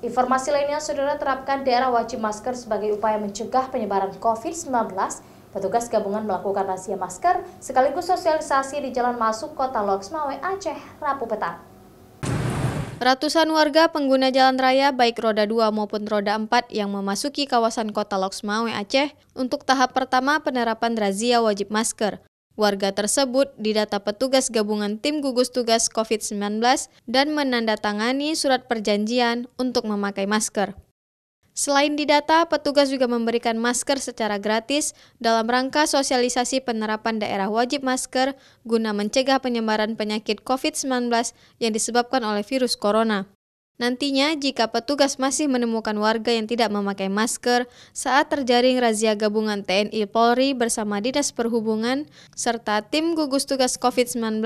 Informasi lainnya, saudara terapkan daerah wajib masker sebagai upaya mencegah penyebaran COVID-19. Petugas gabungan melakukan razia masker sekaligus sosialisasi di jalan masuk kota Loksmawe, Aceh, Rabu petang. Ratusan warga pengguna jalan raya baik roda 2 maupun roda 4 yang memasuki kawasan kota Loksmawe Aceh untuk tahap pertama penerapan razia wajib masker. Warga tersebut didata petugas gabungan tim gugus tugas COVID-19 dan menandatangani surat perjanjian untuk memakai masker. Selain didata, petugas juga memberikan masker secara gratis dalam rangka sosialisasi penerapan daerah wajib masker guna mencegah penyebaran penyakit COVID-19 yang disebabkan oleh virus corona. Nantinya, jika petugas masih menemukan warga yang tidak memakai masker saat terjaring razia gabungan TNI Polri bersama Dinas Perhubungan serta tim gugus tugas COVID-19,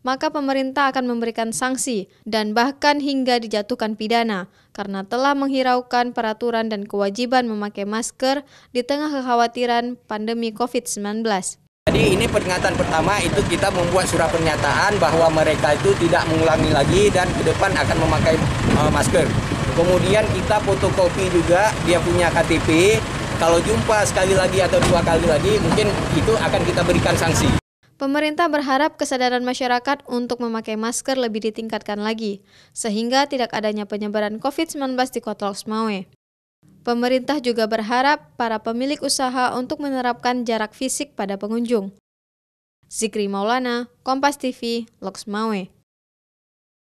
maka pemerintah akan memberikan sanksi dan bahkan hingga dijatuhkan pidana karena telah menghiraukan peraturan dan kewajiban memakai masker di tengah kekhawatiran pandemi COVID-19. Jadi ini peringatan pertama itu kita membuat surat pernyataan bahwa mereka itu tidak mengulangi lagi dan ke depan akan memakai uh, masker. Kemudian kita fotokopi juga dia punya KTP. Kalau jumpa sekali lagi atau dua kali lagi mungkin itu akan kita berikan sanksi. Pemerintah berharap kesadaran masyarakat untuk memakai masker lebih ditingkatkan lagi, sehingga tidak adanya penyebaran COVID-19 di Kota Losmawe. Pemerintah juga berharap para pemilik usaha untuk menerapkan jarak fisik pada pengunjung. Zikri Maulana, Kompas TV, Loksmawe.